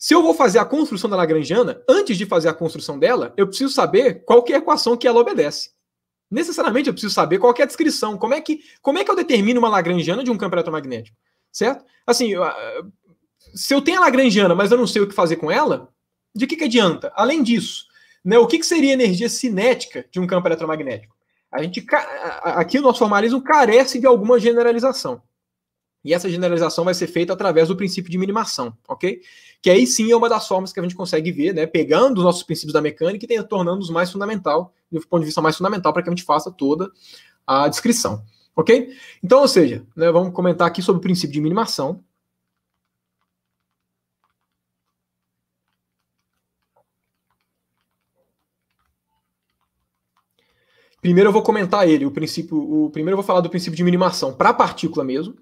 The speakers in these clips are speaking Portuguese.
Se eu vou fazer a construção da lagrangiana, antes de fazer a construção dela, eu preciso saber qual é a equação que ela obedece. Necessariamente eu preciso saber qual é a descrição, como é que, como é que eu determino uma lagrangiana de um campo eletromagnético, certo? Assim, ah, se eu tenho a lagrangiana, mas eu não sei o que fazer com ela, de que, que adianta? Além disso, né, o que, que seria a energia cinética de um campo eletromagnético? A gente, aqui o nosso formalismo carece de alguma generalização. E essa generalização vai ser feita através do princípio de minimação, ok? Que aí sim é uma das formas que a gente consegue ver, né? Pegando os nossos princípios da mecânica e tornando-os mais fundamental, do ponto de vista mais fundamental, para que a gente faça toda a descrição, ok? Então, ou seja, né, vamos comentar aqui sobre o princípio de minimação. Primeiro eu vou comentar ele, o princípio, o primeiro eu vou falar do princípio de minimação para a partícula mesmo,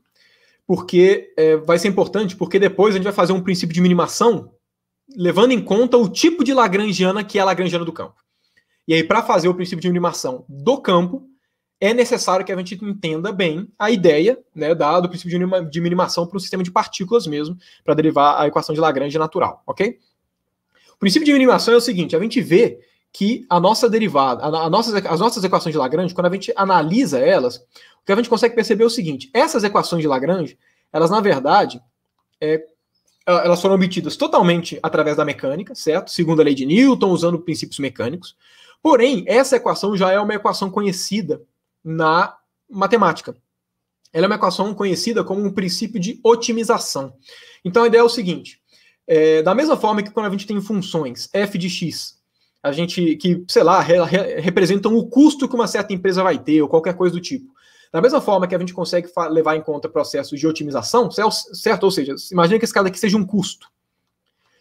porque é, vai ser importante, porque depois a gente vai fazer um princípio de minimação, levando em conta o tipo de lagrangiana que é a lagrangiana do campo. E aí, para fazer o princípio de minimação do campo, é necessário que a gente entenda bem a ideia né, da, do princípio de, minima, de minimação para um sistema de partículas mesmo, para derivar a equação de Lagrange natural, ok? O princípio de minimação é o seguinte: a gente vê que a nossa derivada, a, a nossas, as nossas equações de Lagrange, quando a gente analisa elas, o que a gente consegue perceber é o seguinte: essas equações de Lagrange, elas na verdade, é, é, elas foram obtidas totalmente através da mecânica, certo? Segundo a lei de Newton, usando princípios mecânicos. Porém, essa equação já é uma equação conhecida na matemática. Ela é uma equação conhecida como um princípio de otimização. Então a ideia é o seguinte: é, da mesma forma que quando a gente tem funções f de x a gente que, sei lá, re, re, representam o custo que uma certa empresa vai ter ou qualquer coisa do tipo. Da mesma forma que a gente consegue levar em conta processos de otimização, certo? Ou seja, imagina que esse cara aqui seja um custo.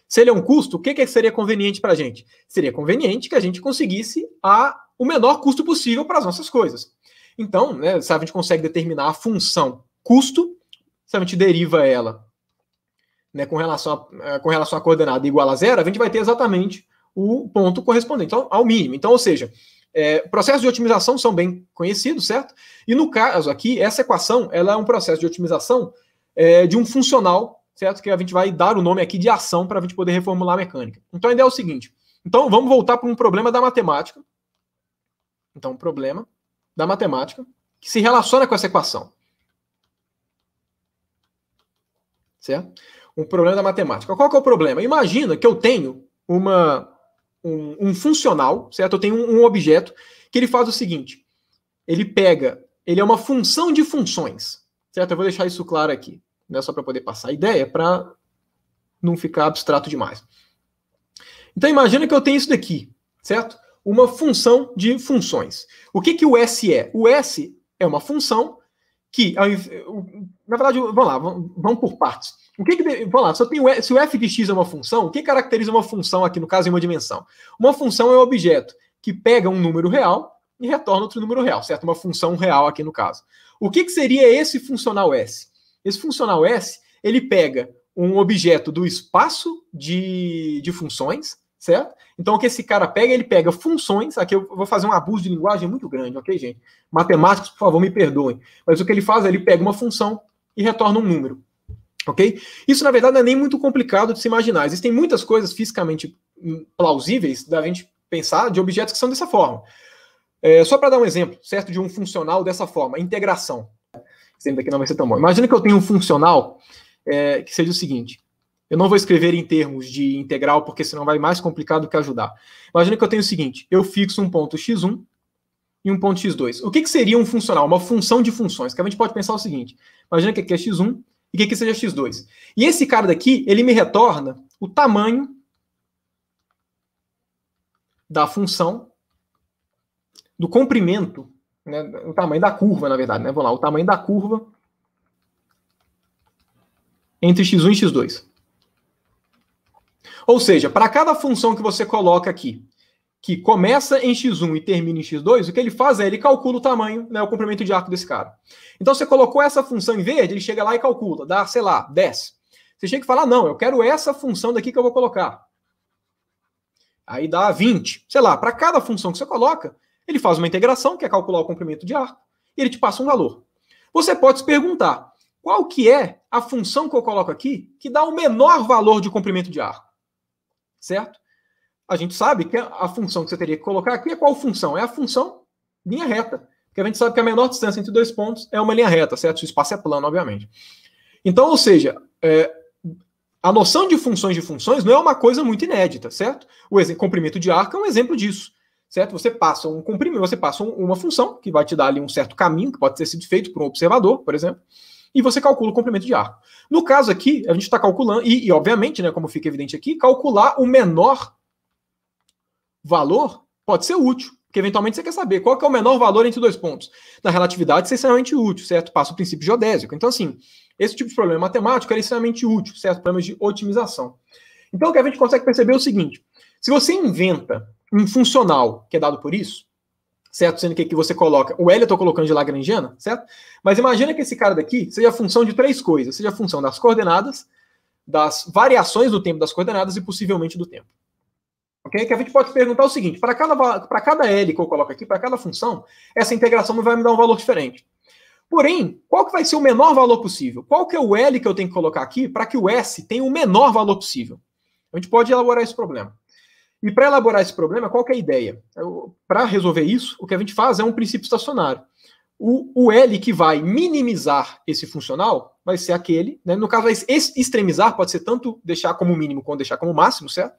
Se ele é um custo, o que, que seria conveniente para a gente? Seria conveniente que a gente conseguisse a, o menor custo possível para as nossas coisas. Então, né, se a gente consegue determinar a função custo, se a gente deriva ela né, com, relação a, eh, com relação à coordenada igual a zero, a gente vai ter exatamente o ponto correspondente ao, ao mínimo. Então, ou seja, é, processos de otimização são bem conhecidos, certo? E no caso aqui, essa equação ela é um processo de otimização é, de um funcional, certo? Que a gente vai dar o nome aqui de ação para a gente poder reformular a mecânica. Então, a ideia é o seguinte. Então, vamos voltar para um problema da matemática. Então, um problema da matemática que se relaciona com essa equação. Certo? Um problema da matemática. Qual é o problema? Imagina que eu tenho uma um, um funcional, certo? Eu tenho um, um objeto que ele faz o seguinte: ele pega, ele é uma função de funções, certo? Eu vou deixar isso claro aqui, né? Só para poder passar a ideia, para não ficar abstrato demais. Então imagina que eu tenho isso daqui, certo? Uma função de funções. O que, que o S é? O S é uma função que, na verdade, vamos lá, vamos por partes. O que, que vamos lá, só tem o, se o f de x é uma função, o que caracteriza uma função aqui, no caso, em uma dimensão? Uma função é um objeto que pega um número real e retorna outro número real, certo? Uma função real aqui no caso. O que, que seria esse funcional S? Esse funcional S, ele pega um objeto do espaço de, de funções, certo? Então, o que esse cara pega, ele pega funções. Aqui eu vou fazer um abuso de linguagem muito grande, ok, gente? Matemáticos, por favor, me perdoem. Mas o que ele faz, é ele pega uma função e retorna um número ok? Isso, na verdade, não é nem muito complicado de se imaginar. Existem muitas coisas fisicamente plausíveis da gente pensar de objetos que são dessa forma. É, só para dar um exemplo, certo? De um funcional dessa forma, integração. Esse daqui não vai ser tão bom. Imagina que eu tenho um funcional é, que seja o seguinte. Eu não vou escrever em termos de integral, porque senão vai mais complicado que ajudar. Imagina que eu tenho o seguinte: eu fixo um ponto x1 e um ponto x2. O que, que seria um funcional? Uma função de funções. Que a gente pode pensar o seguinte: imagina que aqui é x1 e que aqui seja x2. E esse cara daqui, ele me retorna o tamanho da função do comprimento, né, o tamanho da curva, na verdade, né? Vamos lá, o tamanho da curva entre x1 e x2. Ou seja, para cada função que você coloca aqui, que começa em x1 e termina em x2, o que ele faz é ele calcula o tamanho, né, o comprimento de arco desse cara. Então você colocou essa função em verde, ele chega lá e calcula, dá, sei lá, 10. Você chega e fala: ah, "Não, eu quero essa função daqui que eu vou colocar". Aí dá 20. Sei lá, para cada função que você coloca, ele faz uma integração, que é calcular o comprimento de arco, e ele te passa um valor. Você pode se perguntar: qual que é a função que eu coloco aqui que dá o menor valor de comprimento de arco? Certo? a gente sabe que a função que você teria que colocar aqui é qual função? É a função linha reta. Porque a gente sabe que a menor distância entre dois pontos é uma linha reta, certo? Se o espaço é plano, obviamente. Então, ou seja, é, a noção de funções de funções não é uma coisa muito inédita, certo? O comprimento de arco é um exemplo disso, certo? Você passa um comprimento, você passa um, uma função que vai te dar ali um certo caminho que pode ter sido feito por um observador, por exemplo, e você calcula o comprimento de arco. No caso aqui, a gente está calculando, e, e obviamente, né, como fica evidente aqui, calcular o menor valor pode ser útil, porque eventualmente você quer saber qual que é o menor valor entre dois pontos. Na relatividade, isso é extremamente útil, certo? Passa o princípio geodésico. Então, assim, esse tipo de problema matemático é extremamente útil, certo? Problemas de otimização. Então, o que a gente consegue perceber é o seguinte: se você inventa um funcional que é dado por isso, certo? Sendo que aqui você coloca, o L eu estou colocando de Lagrangiana, certo? Mas imagina que esse cara daqui seja a função de três coisas, seja a função das coordenadas, das variações do tempo das coordenadas e possivelmente do tempo. Okay? Que a gente pode perguntar o seguinte: para cada, para cada L que eu coloco aqui, para cada função, essa integração vai me dar um valor diferente. Porém, qual que vai ser o menor valor possível? Qual que é o L que eu tenho que colocar aqui para que o S tenha o menor valor possível? A gente pode elaborar esse problema. E para elaborar esse problema, qual que é a ideia? Para resolver isso, o que a gente faz é um princípio estacionário. O, o, L que vai minimizar esse funcional vai ser aquele, né? no caso, vai extremizar, pode ser tanto deixar como mínimo quanto deixar como máximo, certo?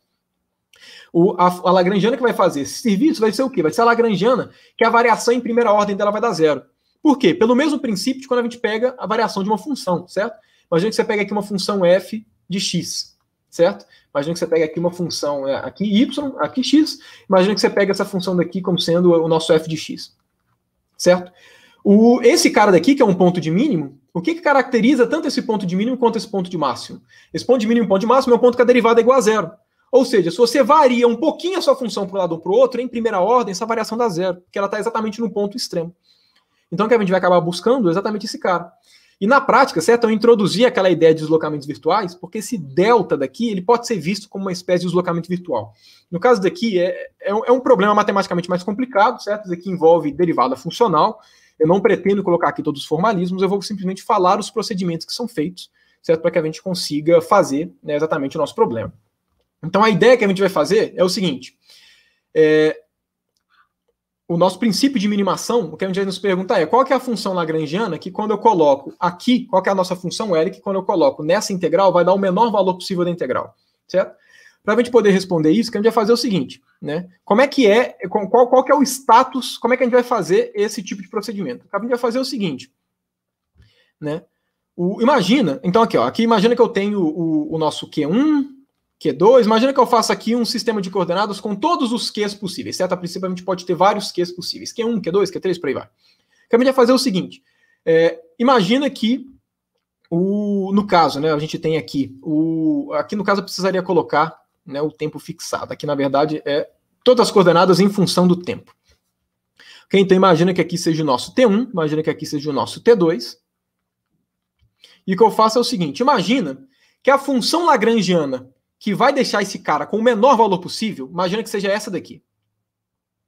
O, a, a Lagrangiana que vai fazer esse serviço vai ser o quê? Vai ser a Lagrangiana que a variação em primeira ordem dela vai dar zero. Por quê? Pelo mesmo princípio de quando a gente pega a variação de uma função, certo? Imagina que você pega aqui uma função f de x, certo? Imagina que você pega aqui uma função, é, aqui y, aqui x. Imagina que você pega essa função daqui como sendo o nosso f de x, certo? O, esse cara daqui, que é um ponto de mínimo, o que, que caracteriza tanto esse ponto de mínimo quanto esse ponto de máximo? Esse ponto de mínimo e ponto de máximo é o ponto que a derivada é igual a zero. Ou seja, se você varia um pouquinho a sua função para um lado ou para o outro, em primeira ordem, essa variação dá zero, porque ela está exatamente no ponto extremo. Então, o que a gente vai acabar buscando é exatamente esse cara. E na prática, certo? Eu introduzi aquela ideia de deslocamentos virtuais, porque esse delta daqui ele pode ser visto como uma espécie de deslocamento virtual. No caso daqui, é, é, um, é um problema matematicamente mais complicado, certo? Isso aqui envolve derivada funcional. Eu não pretendo colocar aqui todos os formalismos, eu vou simplesmente falar os procedimentos que são feitos, certo? Para que a gente consiga fazer né, exatamente o nosso problema. Então a ideia que a gente vai fazer é o seguinte: é, o nosso princípio de minimação, o que a gente vai nos perguntar é qual é a função lagrangiana que quando eu coloco aqui, qual é a nossa função L que quando eu coloco nessa integral vai dar o menor valor possível da integral, certo? Para a gente poder responder isso, que a gente vai fazer é o seguinte, né? Como é que é, qual, qual que é o status, como é que a gente vai fazer esse tipo de procedimento? A gente vai fazer o seguinte, né? O, imagina, então aqui, ó, aqui imagina que eu tenho o, o nosso Q1, Q2. É imagina que eu faço aqui um sistema de coordenadas com todos os Qs possíveis, certo? A princípio, a gente pode ter vários Qs possíveis. Q1, Q2, Q3, por aí vai. O que a gente vai fazer é o seguinte. É, imagina que, o, no caso, né, a gente tem aqui, o, aqui no caso eu precisaria colocar né, o tempo fixado. Aqui, na verdade, é todas as coordenadas em função do tempo. Ok, então, imagina que aqui seja o nosso T1, imagina que aqui seja o nosso T2. E o que eu faço é o seguinte, imagina que a função lagrangiana que vai deixar esse cara com o menor valor possível, imagina que seja essa daqui.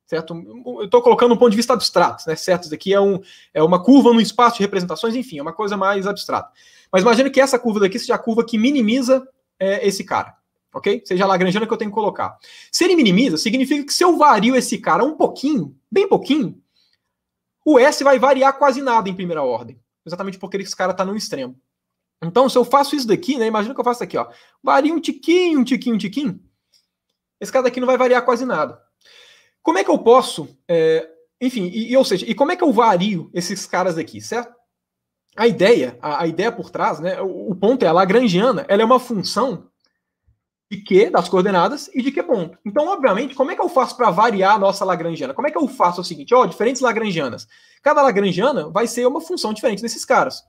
Certo? Eu estou colocando um ponto de vista abstrato, né? Certo? Isso daqui é, um, é uma curva no espaço de representações, enfim, é uma coisa mais abstrata. Mas imagina que essa curva daqui seja a curva que minimiza é, esse cara. Ok? Seja a Lagrangiana que eu tenho que colocar. Se ele minimiza, significa que se eu vario esse cara um pouquinho, bem pouquinho, o S vai variar quase nada em primeira ordem. Exatamente porque esse cara está no extremo. Então, se eu faço isso daqui, né? Imagina que eu faço aqui, ó. Varia um tiquinho, um tiquinho, um tiquinho. Esse cara daqui não vai variar quase nada. Como é que eu posso, é, enfim, e, e, ou seja, e como é que eu vario esses caras daqui, certo? A ideia, a, a ideia por trás, né? O, o, ponto é a Lagrangiana, ela é uma função de quê? das coordenadas e de que ponto. Então, obviamente, como é que eu faço para variar a nossa Lagrangiana? Como é que eu faço o seguinte? Ó, diferentes Lagrangianas. Cada Lagrangiana vai ser uma função diferente desses caras.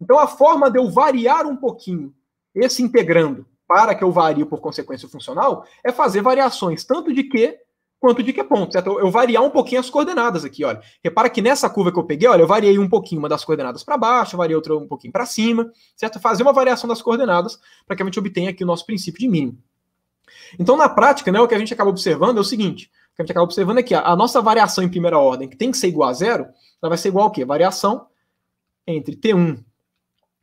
Então, a forma de eu variar um pouquinho esse integrando para que eu varie por consequência funcional é fazer variações tanto de que quanto de que ponto, certo? Eu variar um pouquinho as coordenadas aqui, olha. Repara que nessa curva que eu peguei, olha, eu variei um pouquinho uma das coordenadas para baixo, variei outra um pouquinho para cima, certo? Fazer uma variação das coordenadas para que a gente obtenha aqui o nosso princípio de mínimo. Então, na prática, né, o que a gente acaba observando é o seguinte, o que a gente acaba observando é que a nossa variação em primeira ordem, que tem que ser igual a zero, ela vai ser igual a quê? Variação entre T1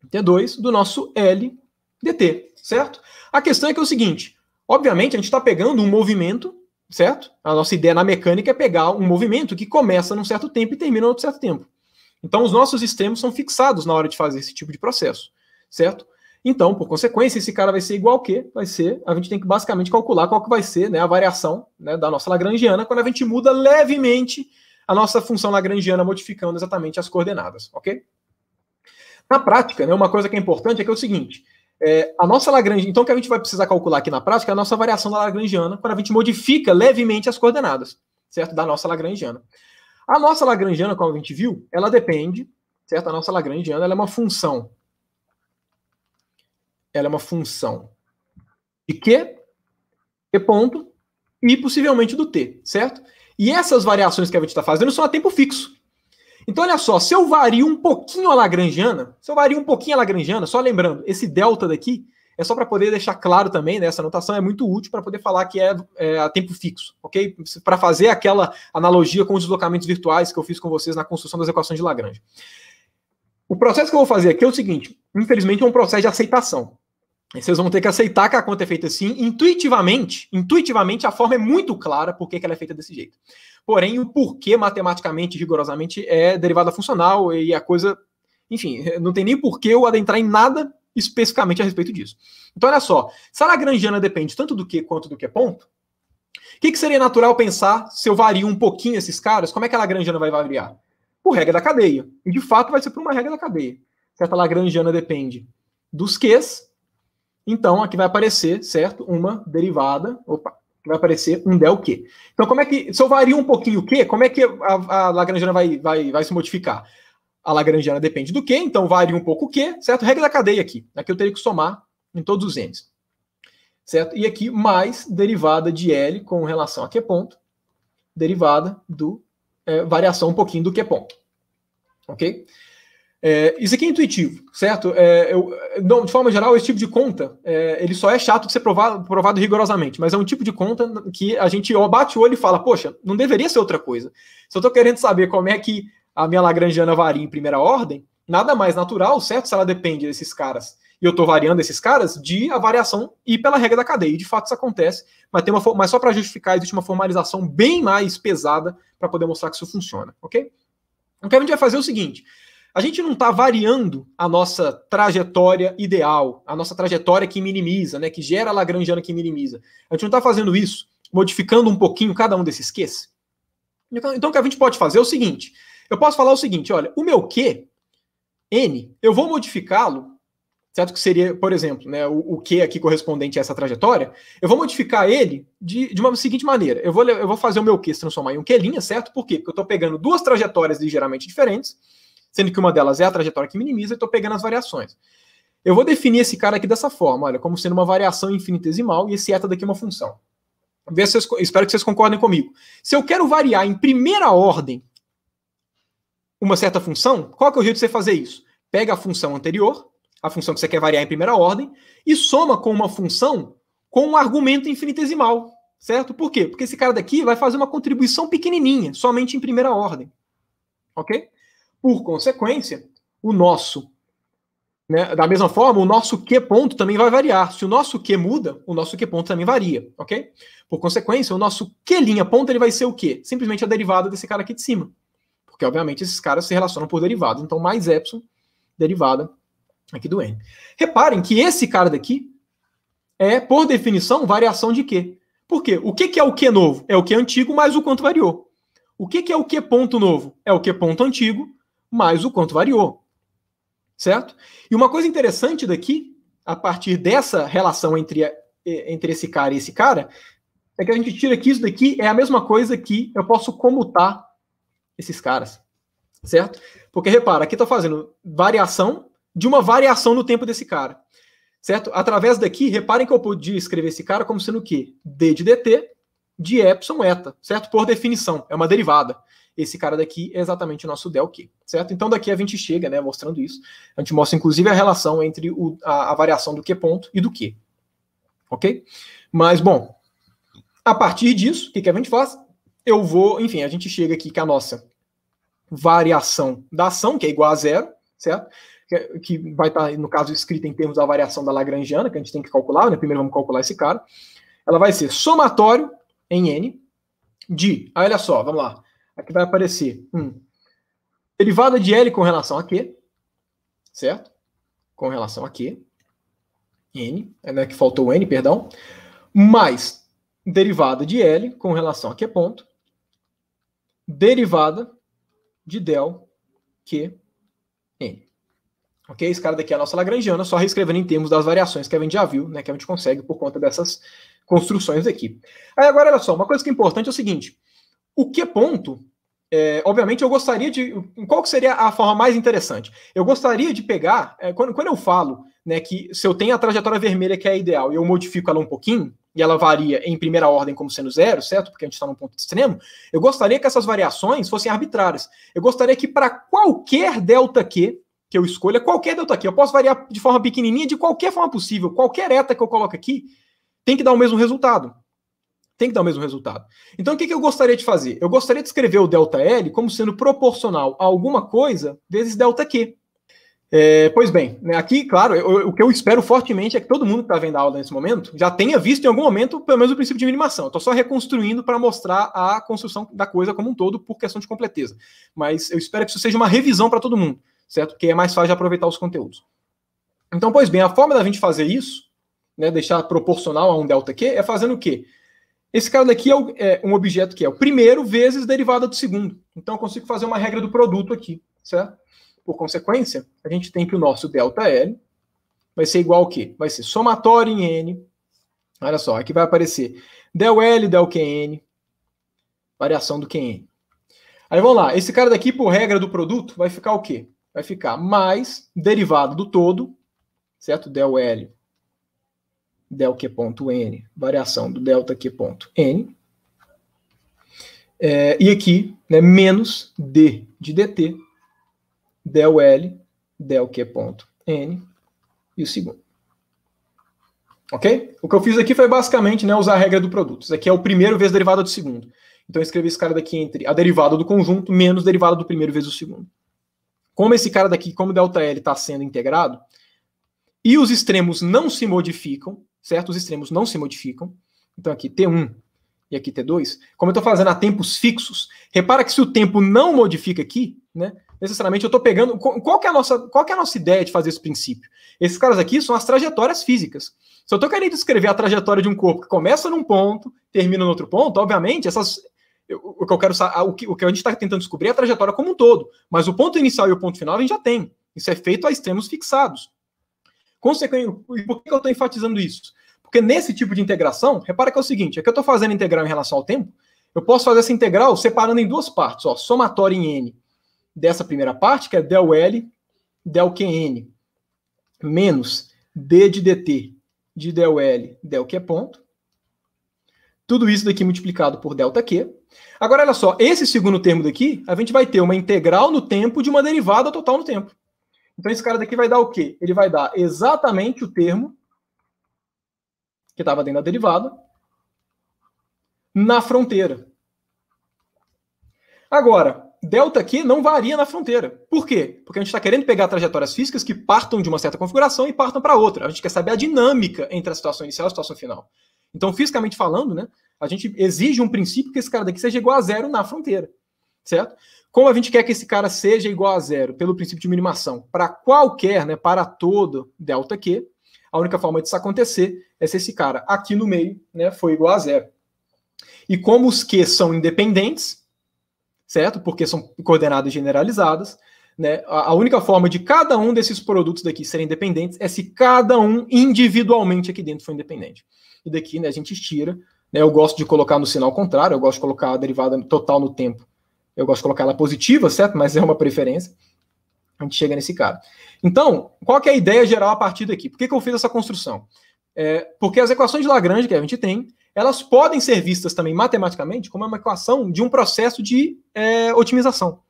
T2 do nosso L dt, certo? A questão é que é o seguinte, obviamente a gente está pegando um movimento, certo? A nossa ideia na mecânica é pegar um movimento que começa num certo tempo e termina em outro certo tempo. Então os nossos extremos são fixados na hora de fazer esse tipo de processo, certo? Então, por consequência, esse cara vai ser igual a quê? Vai ser, a gente tem que basicamente calcular qual que vai ser né, a variação né, da nossa Lagrangiana quando a gente muda levemente a nossa função Lagrangiana modificando exatamente as coordenadas, ok? Na prática, né, uma coisa que é importante é que é o seguinte: é, a nossa Lagrange, então, que a gente vai precisar calcular aqui na prática é a nossa variação da Lagrangiana, quando a gente modifica levemente as coordenadas, certo? Da nossa Lagrangiana. A nossa Lagrangiana, como a gente viu, ela depende, certo? A nossa Lagrangiana é uma função. Ela é uma função de Q, Q ponto, e possivelmente do T, certo? E essas variações que a gente está fazendo são a tempo fixo. Então, olha só, se eu vario um pouquinho a lagrangiana, se eu vario um pouquinho a lagrangiana, só lembrando, esse delta daqui é só para poder deixar claro também, né, essa anotação é muito útil para poder falar que é, é, a tempo fixo, ok? Para fazer aquela analogia com os deslocamentos virtuais que eu fiz com vocês na construção das equações de Lagrange. O processo que eu vou fazer aqui é o seguinte, infelizmente é um processo de aceitação. Vocês vão ter que aceitar que a conta é feita assim, intuitivamente, intuitivamente a forma é muito clara porque que ela é feita desse jeito. Porém, o porquê matematicamente, rigorosamente, é derivada funcional e a coisa. Enfim, não tem nem porquê eu adentrar em nada especificamente a respeito disso. Então, olha só. Se a Lagrangiana depende tanto do que quanto do que é ponto, o que, que, seria natural pensar se eu vario um pouquinho esses caras? Como é que a Lagrangiana vai variar? Por regra da cadeia. E de fato vai ser por uma regra da cadeia. Certo? A Lagrangiana depende dos ques. Então aqui vai aparecer, certo? Uma derivada. Opa, vai aparecer um del Q. Então, como é que. Se eu vario um pouquinho o Q, como é que a, a Lagrangiana vai, vai, vai se modificar? A Lagrangiana depende do Q, então varia um pouco o Q, certo? Regra da cadeia aqui. Aqui eu teria que somar em todos os n's. Certo? E aqui mais derivada de L com relação a Q ponto, derivada do é, variação um pouquinho do Q ponto. Ok? É, isso aqui é intuitivo, certo? É, eu, não, de forma geral, esse tipo de conta, é, ele só é chato de ser provado, provado, rigorosamente, mas é um tipo de conta que a gente bate o olho e fala, poxa, não deveria ser outra coisa. Se eu estou querendo saber como é que a minha Lagrangiana varia em primeira ordem, nada mais natural, certo? Se ela depende desses caras, e eu estou variando esses caras, de a variação e pela regra da cadeia. E de fato isso acontece, mas, tem uma, mas só para justificar, existe uma formalização bem mais pesada para poder mostrar que isso funciona, ok? Então o que a gente vai fazer é o seguinte a gente não está variando a nossa trajetória ideal, a nossa trajetória que minimiza, né, que gera a lagrangiana que minimiza. A gente não está fazendo isso, modificando um pouquinho cada um desses Qs. Então, então, o que a gente pode fazer é o seguinte: eu posso falar o seguinte, olha, o meu Q, N, eu vou modificá-lo, certo? Que seria, por exemplo, né, o, o Q aqui correspondente a essa trajetória, eu vou modificar ele de, de uma seguinte maneira: eu vou, eu vou fazer o meu Q se transformar em um Q', certo? Por quê? Porque eu estou pegando duas trajetórias ligeiramente diferentes sendo que uma delas é a trajetória que minimiza, e estou pegando as variações. Eu vou definir esse cara aqui dessa forma, olha, como sendo uma variação infinitesimal e esse eta daqui é uma função. Vocês, espero que vocês concordem comigo. Se eu quero variar em primeira ordem uma certa função, qual que é o jeito de você fazer isso? Pega a função anterior, a função que você quer variar em primeira ordem, e soma com uma função com um argumento infinitesimal, certo? Por quê? Porque esse cara daqui vai fazer uma contribuição pequenininha, somente em primeira ordem. Ok? Por consequência, o nosso, né, da mesma forma, o nosso Q ponto também vai variar. Se o nosso Q muda, o nosso Q ponto também varia, ok? Por consequência, o nosso Q linha ponto ele vai ser o quê? Simplesmente a derivada desse cara aqui de cima. Porque, obviamente, esses caras se relacionam por derivada. Então, mais y derivada aqui do n. Reparem que esse cara daqui é, por definição, variação de Q. Por quê? O que, que é o Q novo? É o Q antigo mais o quanto variou. O que, que é o Q ponto novo? É o Q ponto antigo mais o quanto variou. Certo? E uma coisa interessante daqui, a partir dessa relação entre, entre esse cara e esse cara, é que a gente tira que isso daqui é a mesma coisa que eu posso comutar esses caras. Certo? Porque repara, aqui estou fazendo variação de uma variação no tempo desse cara. Certo? Através daqui, reparem que eu podia escrever esse cara como sendo o quê? D de dt de epsilon eta, certo? Por definição, é uma derivada esse cara daqui é exatamente o nosso del Q, certo? Então daqui a gente chega, né, mostrando isso. A gente mostra inclusive a relação entre o, a, a, variação do Q ponto e do Q, ok? Mas, bom, a partir disso, o que, que a gente faz? Eu vou, enfim, a gente chega aqui que a nossa variação da ação, que é igual a zero, certo? que vai estar, tá, no caso, escrita em termos da variação da Lagrangiana, que a gente tem que calcular, né? Primeiro vamos calcular esse cara. Ela vai ser somatório em N de, olha só, vamos lá, Aqui é vai aparecer um derivada de L com relação a Q, certo? Com relação a Q, N, é, né, que faltou N, perdão, mais derivada de L com relação a Q ponto, derivada de del Q, N. Ok? Esse cara daqui é a nossa Lagrangiana, só reescrevendo em termos das variações que a gente já viu, né, que a gente consegue por conta dessas construções aqui. Aí agora, olha só, uma coisa que é importante é o seguinte, o que é ponto? É, obviamente, eu gostaria de. Qual seria a forma mais interessante? Eu gostaria de pegar. É, quando, quando eu falo né, que se eu tenho a trajetória vermelha que é ideal e eu modifico ela um pouquinho, e ela varia em primeira ordem como sendo zero, certo? Porque a gente está num ponto extremo. Eu gostaria que essas variações fossem arbitrárias. Eu gostaria que para qualquer delta Q que eu escolha, qualquer delta Q, eu posso variar de forma pequenininha, de qualquer forma possível, qualquer eta que eu coloque aqui, tem que dar o mesmo resultado. Tem que dar o mesmo resultado. Então, o que, que eu gostaria de fazer? Eu gostaria de escrever o delta L como sendo proporcional a alguma coisa vezes delta Q. É, pois bem, né, aqui, claro, eu, o que eu espero fortemente é que todo mundo que está vendo a aula nesse momento já tenha visto em algum momento, pelo menos, o princípio de minimação. Estou só reconstruindo para mostrar a construção da coisa como um todo por questão de completeza. Mas eu espero que isso seja uma revisão para todo mundo, certo? Porque é mais fácil de aproveitar os conteúdos. Então, pois bem, a forma da gente fazer isso, né, deixar proporcional a um delta Q, é fazendo o quê? Esse cara daqui é, o, é, um objeto que é o primeiro vezes derivada do segundo. Então eu consigo fazer uma regra do produto aqui, certo? Por consequência, a gente tem que o nosso delta L vai ser igual ao quê? Vai ser somatório em N. Olha só, aqui vai aparecer del L, del QN, variação do QN. Aí vamos lá, esse cara daqui, por regra do produto, vai ficar o quê? Vai ficar mais derivado do todo, certo? Del L delq.n, variação do delta q.n, é, e aqui, né, menos d de dt, del L, del Q.N e o segundo. Ok? O que eu fiz aqui foi basicamente né, usar a regra do produto. Isso aqui é o primeiro vezes derivada do segundo. Então eu escrevi esse cara daqui entre a derivada do conjunto menos derivada do primeiro vezes o segundo. Como esse cara daqui, como Δl está sendo integrado, e os extremos não se modificam, certo? Os extremos não se modificam. Então aqui T1 e aqui T2, como eu estou fazendo a tempos fixos, repara que se o tempo não modifica aqui, né? Necessariamente eu estou pegando. Qual que, é a nossa, qual que é a nossa ideia de fazer esse princípio? Esses caras aqui são as trajetórias físicas. Se eu estou querendo descrever a trajetória de um corpo que começa num ponto, termina no outro ponto, obviamente, essas, o que eu quero o que, o que a gente está tentando descobrir é a trajetória como um todo. Mas o ponto inicial e o ponto final a gente já tem. Isso é feito a extremos fixados. Consequentemente, por que eu estou enfatizando isso? Porque nesse tipo de integração, repara que é o seguinte: é que eu estou fazendo integral em relação ao tempo, eu posso fazer essa integral separando em duas partes, ó, somatória em n dessa primeira parte, que é del L, del QN, menos d de dt de del L, del Q é ponto. Tudo isso daqui multiplicado por delta Q. Agora, olha só, esse segundo termo daqui, a gente vai ter uma integral no tempo de uma derivada total no tempo. Então esse cara daqui vai dar o quê? Ele vai dar exatamente o termo que estava dentro da derivada na fronteira. Agora, delta aqui não varia na fronteira. Por quê? Porque a gente está querendo pegar trajetórias físicas que partam de uma certa configuração e partam para outra. A gente quer saber a dinâmica entre a situação inicial e a situação final. Então, fisicamente falando, né, a gente exige um princípio que esse cara daqui seja igual a zero na fronteira. Certo? Como a gente quer que esse cara seja igual a zero? Pelo princípio de minimação. Para qualquer, né, para todo delta Q, a única forma disso acontecer é se esse cara aqui no meio né, foi igual a zero. E como os Q são independentes, certo? Porque são coordenadas generalizadas, né? A única forma de cada um desses produtos daqui serem independentes é se cada um individualmente aqui dentro for independente. E daqui né, a gente tira. Né, eu gosto de colocar no sinal contrário, eu gosto de colocar a derivada total no tempo eu gosto de colocar ela positiva, certo? Mas é uma preferência. A gente chega nesse cara. Então, qual que é a ideia geral a partir daqui? Por que, que eu fiz essa construção? É, porque as equações de Lagrange que a gente tem, elas podem ser vistas também matematicamente como uma equação de um processo de é, otimização.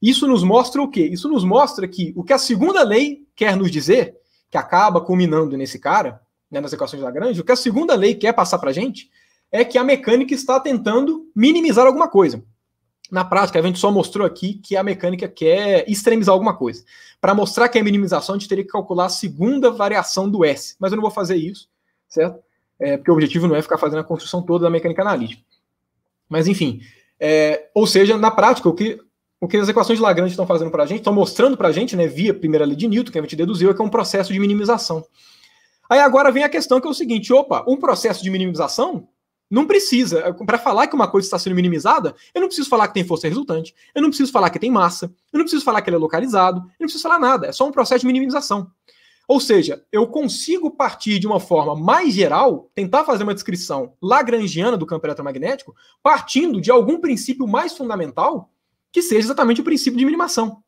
Isso nos mostra o quê? Isso nos mostra que o que a segunda lei quer nos dizer, que acaba culminando nesse cara, né, nas equações de Lagrange, o que a segunda lei quer passar para a gente é que a mecânica está tentando minimizar alguma coisa. Na prática, a gente só mostrou aqui que a mecânica quer extremizar alguma coisa. Para mostrar que é minimização, a gente teria que calcular a segunda variação do S. Mas eu não vou fazer isso, certo? É, porque o objetivo não é ficar fazendo a construção toda da mecânica analítica. Mas, enfim. É, ou seja, na prática, o que, o que as equações de Lagrange estão fazendo para a gente, estão mostrando para a gente, né, via primeira lei de Newton, que a gente deduziu, é que é um processo de minimização. Aí agora vem a questão que é o seguinte: opa, um processo de minimização não precisa. Para falar que uma coisa está sendo minimizada, eu não preciso falar que tem força resultante, eu não preciso falar que tem massa, eu não preciso falar que ele é localizado, eu não preciso falar nada. É só um processo de minimização. Ou seja, eu consigo partir de uma forma mais geral, tentar fazer uma descrição lagrangiana do campo eletromagnético, partindo de algum princípio mais fundamental, que seja exatamente o princípio de minimação.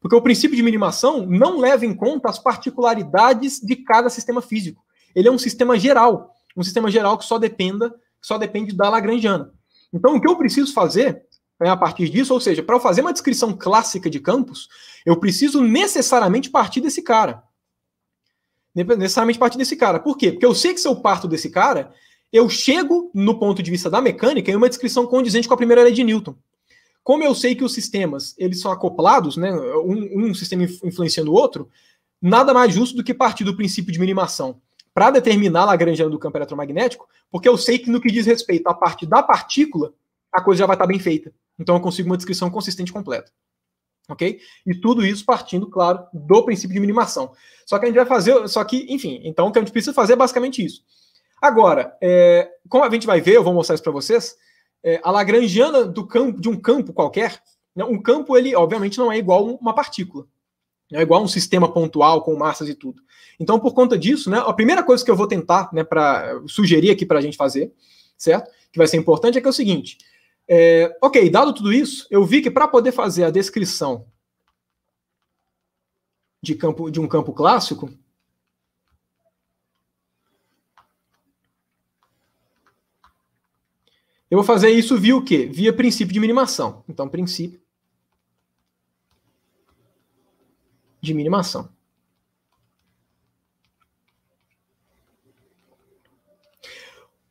Porque o princípio de minimação não leva em conta as particularidades de cada sistema físico. Ele é um sistema geral um sistema geral que só dependa, só depende da Lagrangiana. Então, o que eu preciso fazer é a partir disso, ou seja, para eu fazer uma descrição clássica de campos, eu preciso necessariamente partir desse cara. Necessariamente partir desse cara. Por quê? Porque eu sei que se eu parto desse cara, eu chego, no ponto de vista da mecânica, em uma descrição condizente com a primeira lei de Newton. Como eu sei que os sistemas eles são acoplados, né, um, um sistema influenciando o outro, nada mais justo do que partir do princípio de minimação para determinar a Lagrangiana do campo eletromagnético, porque eu sei que no que diz respeito à parte da partícula, a coisa já vai estar tá bem feita. Então eu consigo uma descrição consistente e completa. Ok? E tudo isso partindo, claro, do princípio de minimação. Só que a gente vai fazer, só que, enfim, então o que a gente precisa fazer é basicamente isso. Agora, é, como a gente vai ver, eu vou mostrar isso para vocês, é, a Lagrangiana do campo, de um campo qualquer, né, um campo, ele obviamente não é igual uma partícula. É igual um sistema pontual com massas e tudo. Então, por conta disso, né, a primeira coisa que eu vou tentar né, para sugerir aqui para a gente fazer, certo? Que vai ser importante é que é o seguinte. É, ok, dado tudo isso, eu vi que para poder fazer a descrição de, campo, de um campo clássico, eu vou fazer isso via o quê? Via princípio de minimação. Então, princípio de minimação.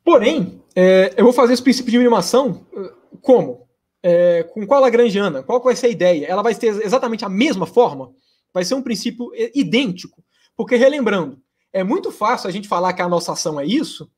Porém, é, eu vou fazer esse princípio de minimação eh, como? É, com qual Lagrangiana? Qual vai ser a ideia? Ela vai ter exatamente a mesma forma? Vai ser um princípio eh, idêntico. Porque, relembrando, é muito fácil a gente falar que a nossa ação é isso,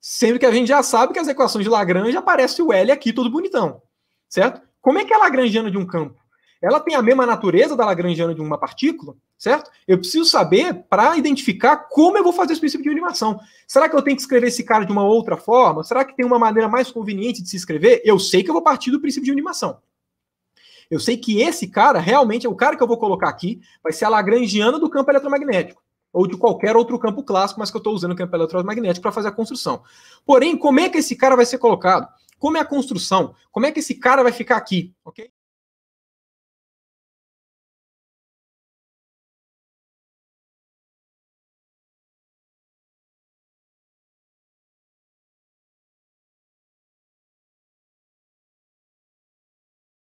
sendo que a gente já sabe que as equações de Lagrange aparece o L aqui, todo bonitão. Certo? Como é que é a Lagrangiana de um campo? ela tem a mesma natureza da Lagrangiana de uma partícula, certo? Eu preciso saber para identificar como eu vou fazer esse princípio de animação. Será que eu tenho que escrever esse cara de uma outra forma? Será que tem uma maneira mais conveniente de se escrever? Eu sei que eu vou partir do princípio de animação. Eu sei que esse cara realmente é o cara que eu vou colocar aqui, vai ser a Lagrangiana do campo eletromagnético ou de qualquer outro campo clássico, mas que eu estou usando o campo eletromagnético para fazer a construção. Porém, como é que esse cara vai ser colocado? Como é a construção? Como é que esse cara vai ficar aqui? Ok?